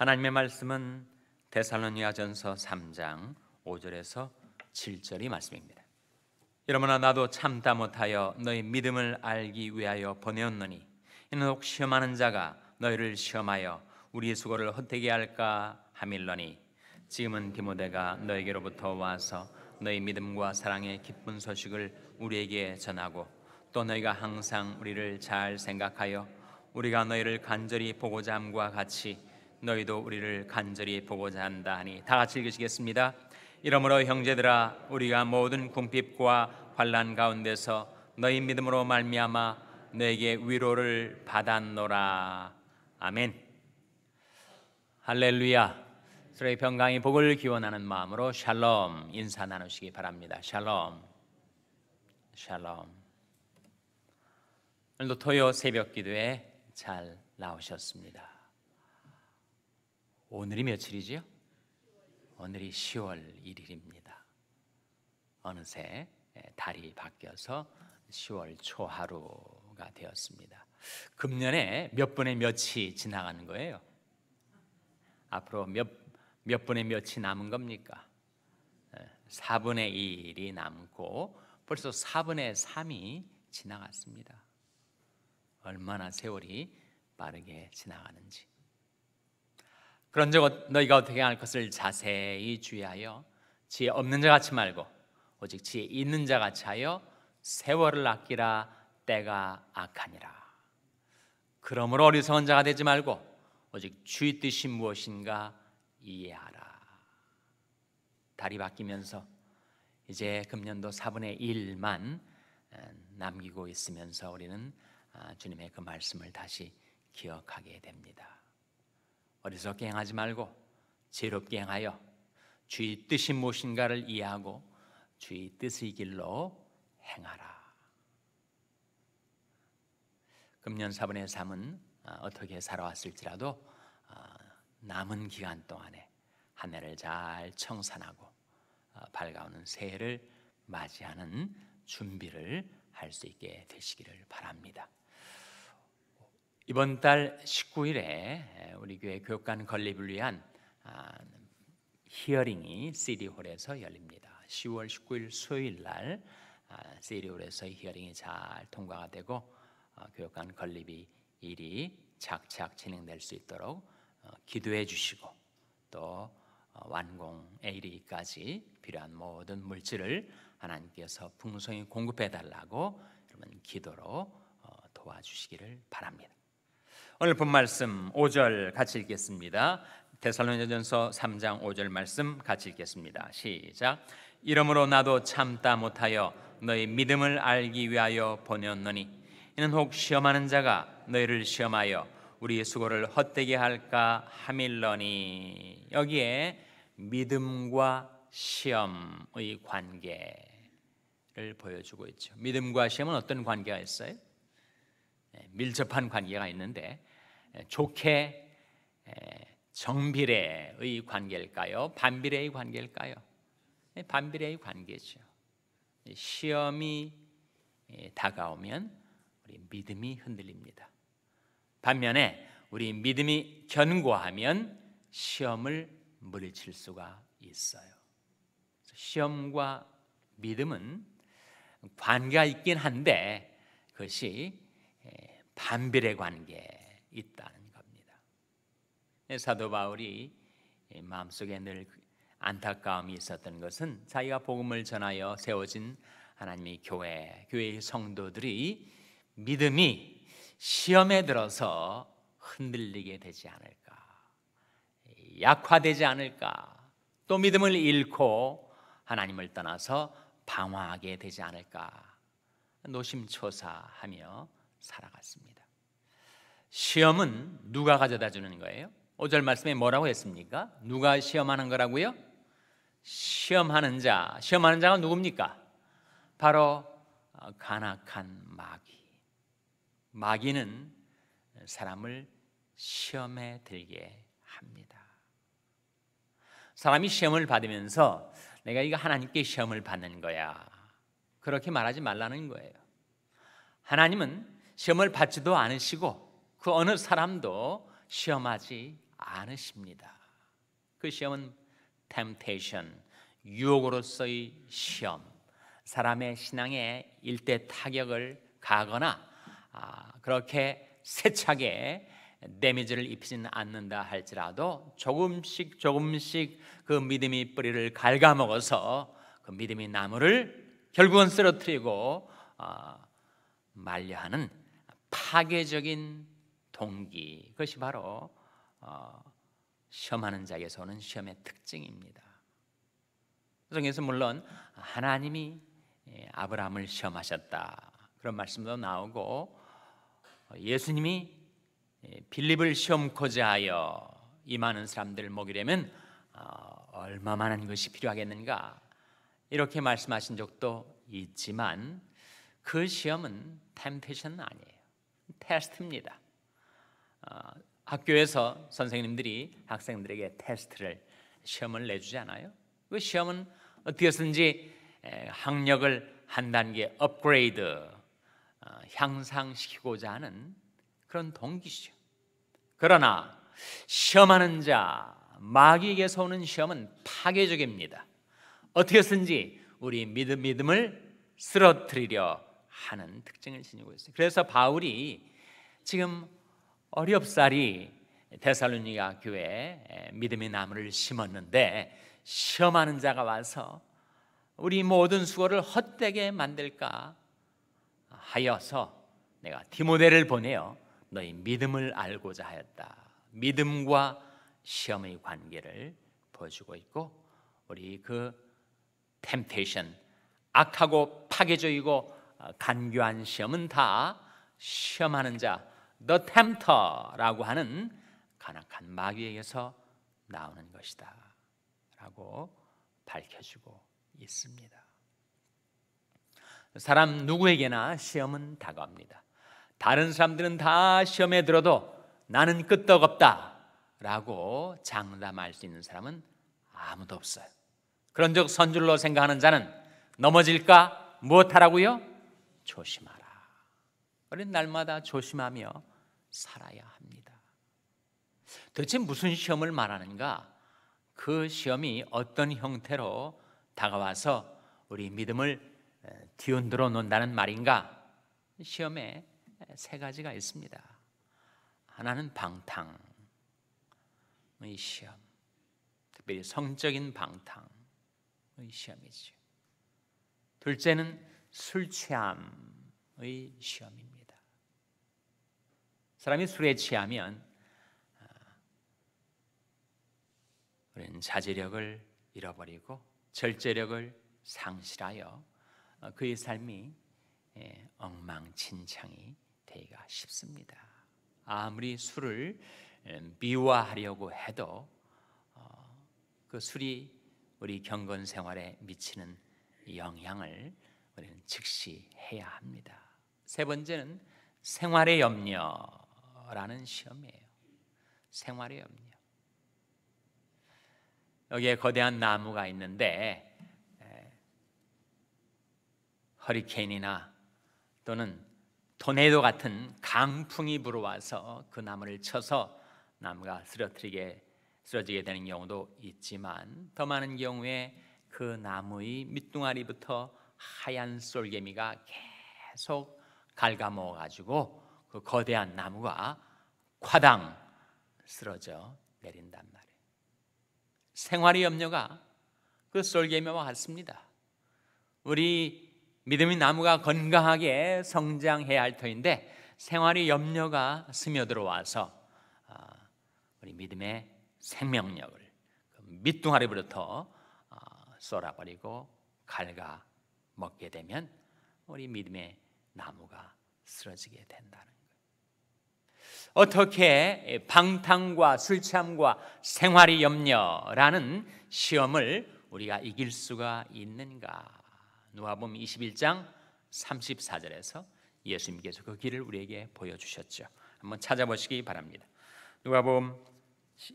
하나님의 말씀은 데살로니아전서 3장 5절에서 7절이 말씀입니다. 여러분아 나도 참다 못하여 너희 믿음을 알기 위하여 보내었느니 이는 혹 시험하는 자가 너희를 시험하여 우리의 수고를 헛되게 할까 하밀러니 지금은 디모데가 너에게로부터 와서 너희 믿음과 사랑의 기쁜 소식을 우리에게 전하고 또 너희가 항상 우리를 잘 생각하여 우리가 너희를 간절히 보고자 함과 같이 너희도 우리를 간절히 보고자 한다 하니 다 같이 읽으시겠습니다. 이러므로 형제들아 우리가 모든 궁핍과 환난 가운데서 너희 믿음으로 말미암아 너에게 위로를 받았노라. 아멘. 할렐루야. 서로의 평강이 복을 기원하는 마음으로 샬롬 인사 나누시기 바랍니다. 샬롬. 샬롬. 오늘도 토요 새벽 기도에 잘 나오셨습니다. 오늘이 며칠이지요? 오늘이 10월 1일입니다. 어느새 예, 달이 바뀌어서 10월 초하루가 되었습니다. 금년에 몇 분의 몇이 지나가는 거예요? 앞으로 몇, 몇 분의 몇이 남은 겁니까? 4분의 예, 1이 남고 벌써 4분의 3이 지나갔습니다. 얼마나 세월이 빠르게 지나가는지. 그런즉 너희가 어떻게 할 것을 자세히 주의하여 지혜 없는 자 같이 말고 오직 지혜 있는 자 같이 하여 세월을 아끼라 때가 악하니라. 그러므로 어리석은 자가 되지 말고 오직 주의 뜻이 무엇인가 이해하라. 달이 바뀌면서 이제 금년도 4분의 1만 남기고 있으면서 우리는 아, 주님의 그 말씀을 다시 기억하게 됩니다. 어리석게 행하지 말고 지혜롭게 행하여 주의 뜻이 무엇인가를 이해하고 주의 뜻의 길로 행하라. 금년 4분의 3은 아, 어떻게 살아왔을지라도 아, 남은 기간 동안에 한 해를 잘 청산하고 아, 밝아오는 새해를 맞이하는 준비를 할 수 있게 되시기를 바랍니다. 이번 달 19일에 우리 교회 교육관 건립을 위한 아, 히어링이 시리홀에서 열립니다. 10월 19일 수요일 날 아, 시리홀에서 히어링이 잘 통과가 되고 어, 교육관 건립이 일이 착착 진행될 수 있도록 어, 기도해 주시고 또완공에 어, 이르기까지 필요한 모든 물질을 하나님께서 풍성히 공급해 달라고 여러분 기도로 도와주시기를 바랍니다. 오늘 본 말씀 5절 같이 읽겠습니다. 데살로니전서 3장 5절 말씀 같이 읽겠습니다. 시작. 이러므로 나도 참다 못하여 너희 믿음을 알기 위하여 보내었노니 이는 혹 시험하는 자가 너희를 시험하여 우리의 수고를 헛되게 할까 하밀러니 여기에 믿음과 시험의 관계를 보여주고 있죠. 믿음과 시험은 어떤 관계가 있어요? 네, 밀접한 관계가 있는데 좋게 정비례의 관계일까요? 반비례의 관계일까요? 네, 반비례의 관계죠. 네, 시험이 다가오면 우리 믿음이 흔들립니다. 반면에 우리 믿음이 견고하면 시험을 물리칠 수가 있어요. 시험과 믿음은 관계가 있긴 한데 그것이 반비례 관계 있다는 겁니다. 네, 사도 바울이 마음속에 늘 안타까움이 있었던 것은 자기가 복음을 전하여 세워진 하나님의 교회, 교회의 성도들이 믿음이 시험에 들어서 흔들리게 되지 않을까, 약화되지 않을까, 또 믿음을 잃고 하나님을 떠나서 방황하게 되지 않을까 노심초사하며 살아갔습니다. 시험은 누가 가져다 주는 거예요? 5절 말씀에 뭐라고 했습니까? 누가 시험하는 거라고요? 시험하는 자. 시험하는 자가 누굽니까? 바로 어, 간악한 마귀. 마귀는 사람을 시험에 들게 합니다. 사람이 시험을 받으면서 내가 이거 하나님께 시험을 받는 거야. 그렇게 말하지 말라는 거예요. 하나님은 시험을 받지도 않으시고 그 어느 사람도 시험하지 않으십니다. 그 시험은 temptation, 유혹으로서의 시험, 사람의 신앙에 일대 타격을 가거나 아, 그렇게 세차게 데미지를 입히지는 않는다 할지라도 조금씩 조금씩 그 믿음이 뿌리를 갉아먹어서 그 믿음이 나무를 결국은 쓰러뜨리고 어, 말려하는 파괴적인 동기 그것이 바로 어, 시험하는 자에서 게 오는 시험의 특징입니다. 성경서 물론 하나님이 예, 아브라함을 시험하셨다 그런 말씀도 나오고 어, 예수님이 예, 빌립을 시험코지하여 임하는 사람들을 먹이려면 어, 얼마만한 것이 필요하겠는가 이렇게 말씀하신 적도 있지만 그 시험은 템페션 아니에요 테스트입니다 어, 학교에서 선생님들이 학생들에게 테스트를 시험을 내주잖아요그 시험은 어떻게 해든지 학력을 한 단계 업그레이드 어, 향상시키고자 하는 그런 동기시죠. 그러나 시험하는 자 마귀에게서 오는 시험은 파괴적입니다. 어떻게 해든지 우리 믿음 믿음을 쓰러뜨리려 하는 특징을 지니고 있어요. 그래서 바울이 지금 어렵사리이 데살로니가 교회에 믿음의 나무를 심었는데 시험하는 자가 와서 우리 모든 수고를 헛되게 만들까 하여서 내가 디모데를 보내어 너희 믿음을 알고자 하였다. 믿음과 시험의 관계를 보여주고 있고 우리 그 템테이션 악하고 파괴적이고 어, 간교한 시험은 다 시험하는 자 The Tempter라고 하는 간악한 마귀에게서 나오는 것이다 라고 밝혀주고 있습니다 사람 누구에게나 시험은 다가옵니다 다른 사람들은 다 시험에 들어도 나는 끄떡없다 라고 장담할 수 있는 사람은 아무도 없어요 그런 즉 선줄로 생각하는 자는 넘어질까 무엇하라고요? 조심하라 어린 날마다 조심하며 살아야 합니다. 도대체 무슨 시험을 말하는가? 그 시험이 어떤 형태로 다가와서 우리 믿음을 뒤흔들어 놓는다는 말인가? 시험에 세 가지가 있습니다. 하나는 방탕의 시험, 특별히 성적인 방탕의 시험이죠. 둘째는 술 취함의 시험입니다. 사람이 술에 취하면 어, 우리는 자제력을 잃어버리고 절제력을 상실하여 어, 그의 삶이 예, 엉망진창이 되기가 쉽습니다. 아무리 술을 예, 미화하려고 해도 어, 그 술이 우리 경건 생활에 미치는 영향을 우리는 즉시 해야 합니다. 세 번째는 생활의 염려. 라는 시험이에요. 생활의 염려. 여기에 거대한 나무가 있는데 허리케인이나 또는 토네이도 같은 강풍이 불어와서 그 나무를 쳐서 나무가 쓰러뜨리게 쓰러지게 되는 경우도 있지만 더 많은 경우에 그 나무의 밑둥아리부터 하얀 쏠개미가 계속 갉아먹어 가지고 그 거대한 나무가 과당 쓰러져 내린단 말이에요. 생활의 염려가 그 쏠개미와 같습니다. 우리 믿음의 나무가 건강하게 성장해야 할 터인데 생활의 염려가 스며들어와서 아, 우리 믿음의 생명력을 그 밑둥아리부터 쏠아버리고 아, 갈가 먹게 되면 우리 믿음의 나무가 쓰러지게 된다는 어떻게 방탕과 술 취함과 생활이 염려라는 시험을 우리가 이길 수가 있는가? 누가음 21장 34절에서 예수님께서 그 길을 우리에게 보여 주셨죠. 한번 찾아보시기 바랍니다. 누가음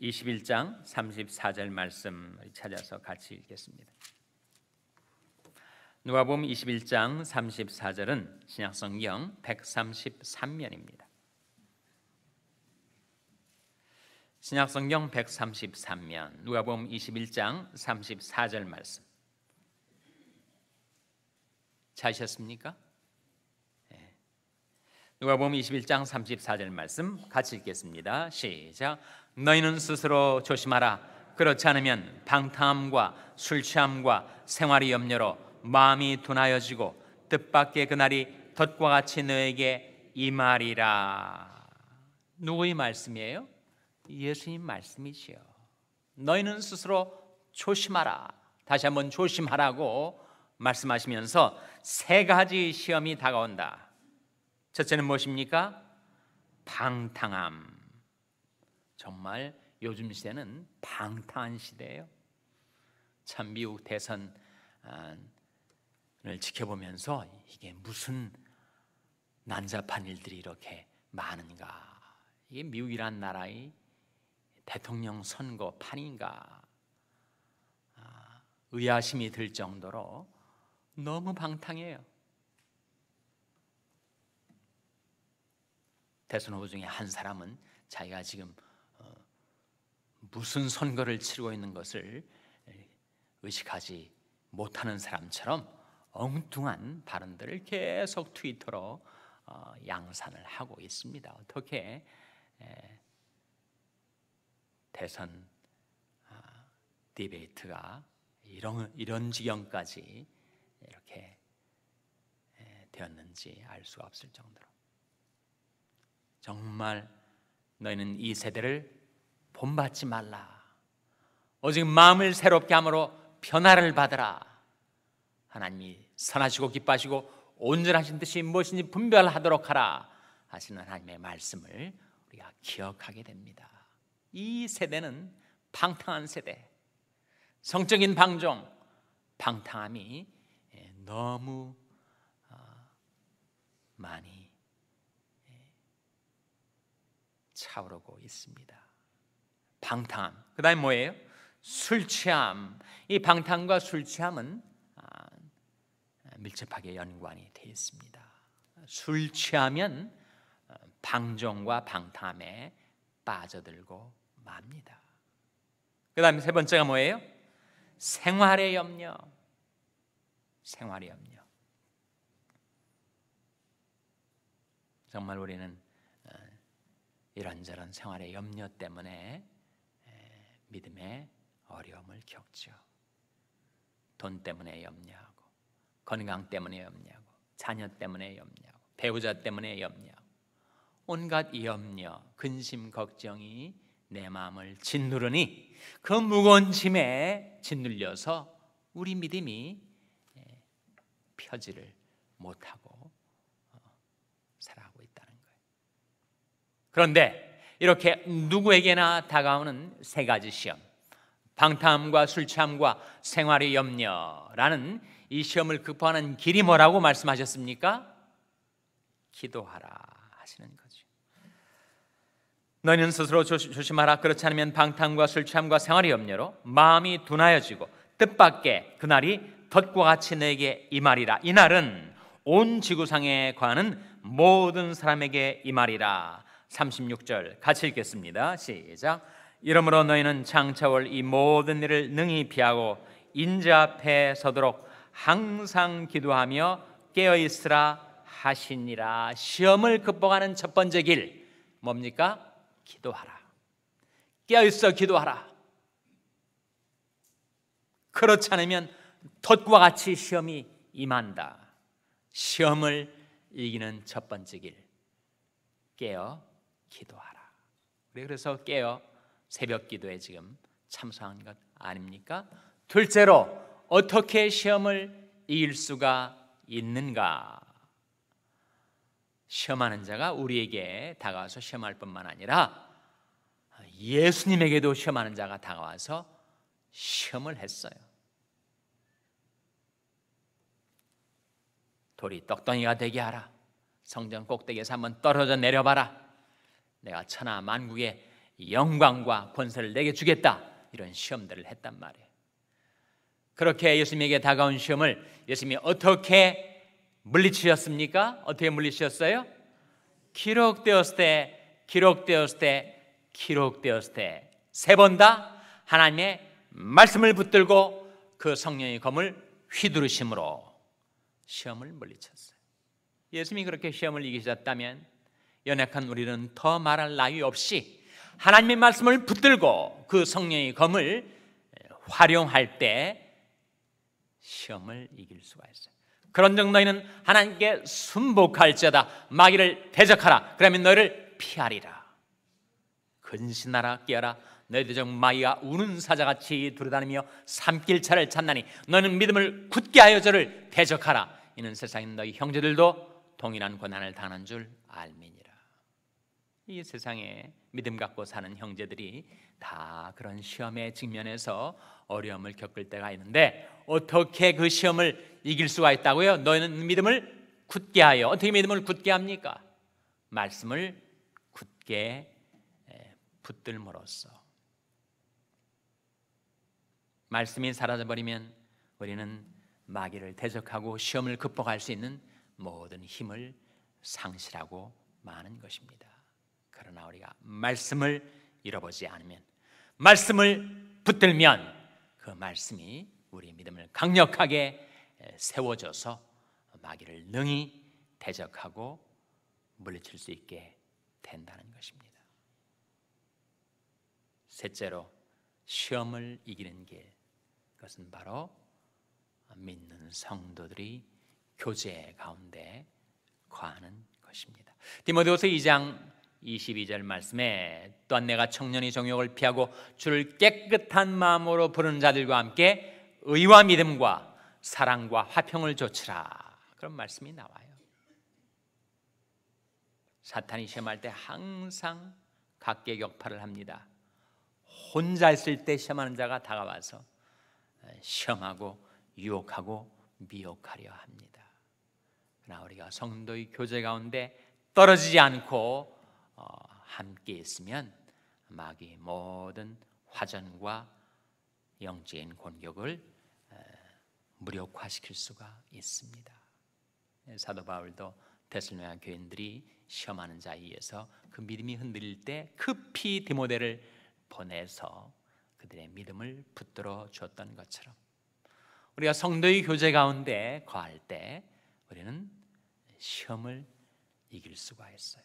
21장 34절 말씀 찾아서 같이 읽겠습니다. 누가음 21장 34절은 신약성경 133면입니다. 신약성경 133면 누가복음 21장 34절 말씀. 찾으셨습니까? 네. 누가복음 21장 34절 말씀 같이 읽겠습니다. 시작. 너희는 스스로 조심하라. 그렇지 않으면 방탕함과 술 취함과 생활이 염려로 마음이 둔하여지고 뜻밖의 그날이 덫과 같이 너에게 이말이라 누구의 말씀이에요? 예수님 말씀이지요. 너희는 스스로 조심하라. 다시 한번 조심하라고 말씀하시면서 세 가지 시험이 다가온다. 첫째는 무엇입니까? 방탕함. 정말 요즘 시대는 방탕한 시대예요. 참 미국 대선을 아, 지켜보면서 이게 무슨 난잡한 일들이 이렇게 많은가. 이게 미국이란 나라의 대통령 선거판인가 아, 의아심이 들 정도로 너무 방탕해요. 대선 후보 중에 한 사람은 자기가 지금 어, 무슨 선거를 치르고 있는 것을 의식하지 못하는 사람처럼 엉뚱한 발언들을 계속 트위터로 어, 양산을 하고 있습니다. 어떻게 대선 아, 디베이트가 이런, 이런 지경까지 이렇게 되었는지 알 수가 없을 정도로 정말 너희는 이 세대를 본받지 말라 오직 마음을 새롭게 함으로 변화를 받으라 하나님이 선하시고 기뻐하시고 온전하신 뜻이 무엇인지 분별하도록 하라 하시는 하나님의 말씀을 우리가 기억하게 됩니다 이 세대는 방탕한 세대, 성적인 방종, 방탕함이 예, 너무 아, 많이 예, 차오르고 있습니다. 방탕함. 그 다음에 뭐예요? 술 취함. 이 방탕과 술 취함은 아, 밀접하게 연관이 되어 있습니다. 술 취하면 어, 방종과 방탕에 빠져들고 맙니다. 그 다음에 세 번째가 뭐예요? 생활의 염려. 생활의 염려. 정말 우리는 어, 이런저런 생활의 염려 때문에 믿음의 어려움을 겪죠. 돈 때문에 염려하고, 건강 때문에 염려하고, 자녀 때문에 염려하고, 배우자 때문에 염려하고, 온갖 염려, 근심, 걱정이 내 마음을 짓누르니 그 무거운 짐에 짓눌려서 우리 믿음이 예, 펴지를 못하고 어, 살아가고 있다는 거예요. 그런데 이렇게 누구에게나 다가오는 세 가지 시험, 방탕함과 술취함과 생활의 염려라는 이 시험을 극복하는 길이 뭐라고 말씀하셨습니까? 기도하라 하시는 거예요. 너희는 스스로 조심하라 그렇지 않으면 방탕과 술 취함과 생활이 염려로 마음이 둔하여지고 뜻밖의 그날이 덫과 같이 내게 이말이라 이날은 온 지구상에 관한 모든 사람에게 이말이라 36절 같이 읽겠습니다 시작 이러므로 너희는 장차올 이 모든 일을 능히 피하고 인자 앞에 서도록 항상 기도하며 깨어 있으라 하시니라 시험을 극복하는 첫 번째 길 뭡니까? 기도하라. 깨어있어 기도하라. 그렇지 않으면 덫과 같이 시험이 임한다. 시험을 이기는 첫 번째 길. 깨어 기도하라. 그래서 깨어 새벽 기도에 지금 참석한 것 아닙니까? 둘째로 어떻게 시험을 이길 수가 있는가? 시험하는 자가 우리에게 다가와서 시험할 뿐만 아니라 예수님에게도 시험하는 자가 다가와서 시험을 했어요. 돌이 떡덩이가 되게 하라. 성전 꼭대기에서 한번 떨어져 내려봐라. 내가 천하 만국의 영광과 권세를 내게 주겠다. 이런 시험들을 했단 말이에요. 그렇게 예수님에게 다가온 시험을 예수님이 어떻게 물리치셨습니까? 어떻게 물리치셨어요? 기록되었을 때, 기록되었을 때, 기록되었을 때 세 번 다 하나님의 말씀을 붙들고 그 성령의 검을 휘두르심으로 시험을 물리쳤어요. 예수님이 그렇게 시험을 이기셨다면 연약한 우리는 더 말할 나위 없이 하나님의 말씀을 붙들고 그 성령의 검을 활용할 때 시험을 이길 수가 있어요. 그런즉 너희는 하나님께 순복할지어다 마귀를 대적하라 그러면 너희를 피하리라 근신하라 깨어라 너희들 중 마귀가 우는 사자같이 두루다니며 삼킬 차를 찾나니 너는 믿음을 굳게 하여 저를 대적하라 이는 세상인 너희 형제들도 동일한 고난을 당하는 줄 알미니라 이 세상에 믿음 갖고 사는 형제들이 다 그런 시험의직면에서 어려움을 겪을 때가 있는데 어떻게 그 시험을 이길 수가 있다고요? 너희는 믿음을 굳게 하여 어떻게 믿음을 굳게 합니까? 말씀을 굳게 붙들므로써 말씀이 사라져 버리면 우리는 마귀를 대적하고 시험을 극복할 수 있는 모든 힘을 상실하고 마는 것입니다. 그러나 우리가 말씀을 잃어보지 않으면 말씀을 붙들면 그 말씀이 우리 믿음을 강력하게 세워줘서 마귀를 능히 대적하고 물리칠 수 있게 된다는 것입니다. 셋째로 시험을 이기는 길 그것은 바로 믿는 성도들이 교제 가운데 거하는 것입니다. 디모데후서 2장 22절 말씀에 또한 내가 청년의 정욕을 피하고 주를 깨끗한 마음으로 부르는 자들과 함께 의와 믿음과 사랑과 화평을 조치라 그런 말씀이 나와요. 사탄이 시험할 때 항상 각계격파를 합니다. 혼자 있을 때 시험하는 자가 다가와서 시험하고 유혹하고 미혹하려 합니다. 그러나 우리가 성도의 교제 가운데 떨어지지 않고 어, 함께 있으면 마귀의 모든 화전과 영적인 공격을 무력화시킬 수가 있습니다. 예, 사도 바울도 데살로니가 교인들이 시험하는 자리에서 그 믿음이 흔들릴 때 급히 디모데를 보내서 그들의 믿음을 붙들어 주었던 것처럼 우리가 성도의 교제 가운데 거할 때 우리는 시험을 이길 수가 있어요.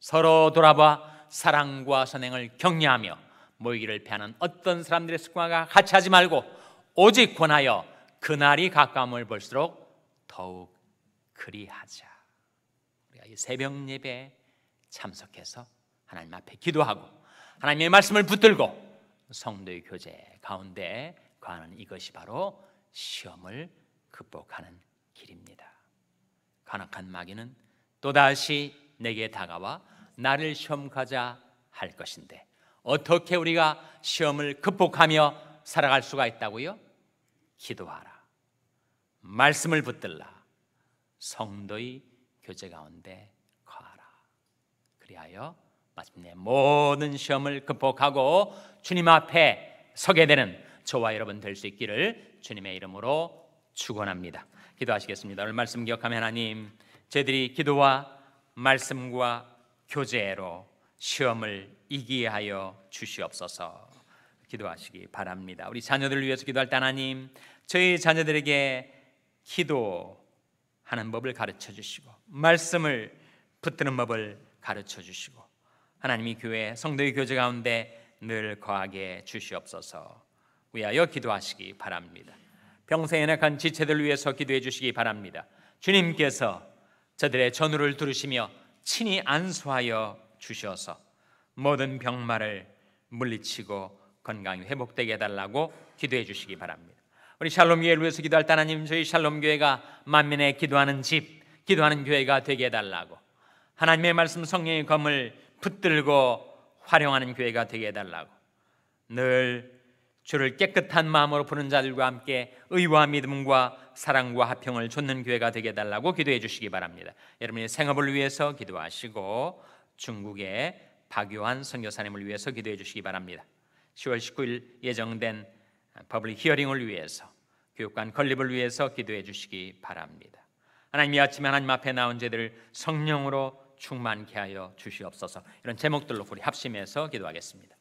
서로 돌아봐 사랑과 선행을 격려하며 모이기를 패하는 어떤 사람들의 습관과 같이 하지 말고 오직 권하여 그날이 가까움을 볼수록 더욱 그리하자. 우리가 이 새벽 예배에 참석해서 하나님 앞에 기도하고 하나님의 말씀을 붙들고 성도의 교제 가운데 가는 이것이 바로 시험을 극복하는 길입니다. 간악한 마귀는 또다시 내게 다가와 나를 시험가자할 것인데 어떻게 우리가 시험을 극복하며 살아갈 수가 있다고요? 기도하라. 말씀을 붙들라. 성도의 교제 가운데 거하라. 그리하여 마침내 모든 시험을 극복하고 주님 앞에 서게 되는 저와 여러분 될 수 있기를 주님의 이름으로 축원합니다. 기도하시겠습니다. 오늘 말씀 기억하며 하나님 저희들이 기도와 말씀과 교제로 시험을 이기게 하여 주시옵소서. 기도하시기 바랍니다. 우리 자녀들을 위해서 기도할 때 하나님, 저희 자녀들에게 기도하는 법을 가르쳐 주시고 말씀을 붙드는 법을 가르쳐 주시고 하나님이 교회 성도의 교제 가운데 늘 거하게 주시옵소서. 위하여 기도하시기 바랍니다. 평생 연약한 지체들을 위해서 기도해 주시기 바랍니다. 주님께서 저들의 전우를 두르시며 친히 안수하여 주셔서 모든 병마를 물리치고 건강이 회복되게 해달라고 기도해 주시기 바랍니다. 우리 샬롬교회를 위해서 기도할 때 하나님 저희 샬롬교회가 만민의 기도하는 집, 기도하는 교회가 되게 해달라고 하나님의 말씀 성령의 검을 붙들고 활용하는 교회가 되게 해달라고 늘 주를 깨끗한 마음으로 부는 자들과 함께 의와 믿음과 사랑과 화평을 좇는 교회가 되게 달라고 기도해 주시기 바랍니다. 여러분의 생업을 위해서 기도하시고 중국의 박요한 선교사님을 위해서 기도해 주시기 바랍니다. 10월 19일 예정된 퍼블릭 히어링을 위해서 교육관 건립을 위해서 기도해 주시기 바랍니다. 하나님 이 아침에 하나님 앞에 나온 죄들을 성령으로 충만케 하여 주시옵소서. 이런 제목들로 우리 합심해서 기도하겠습니다.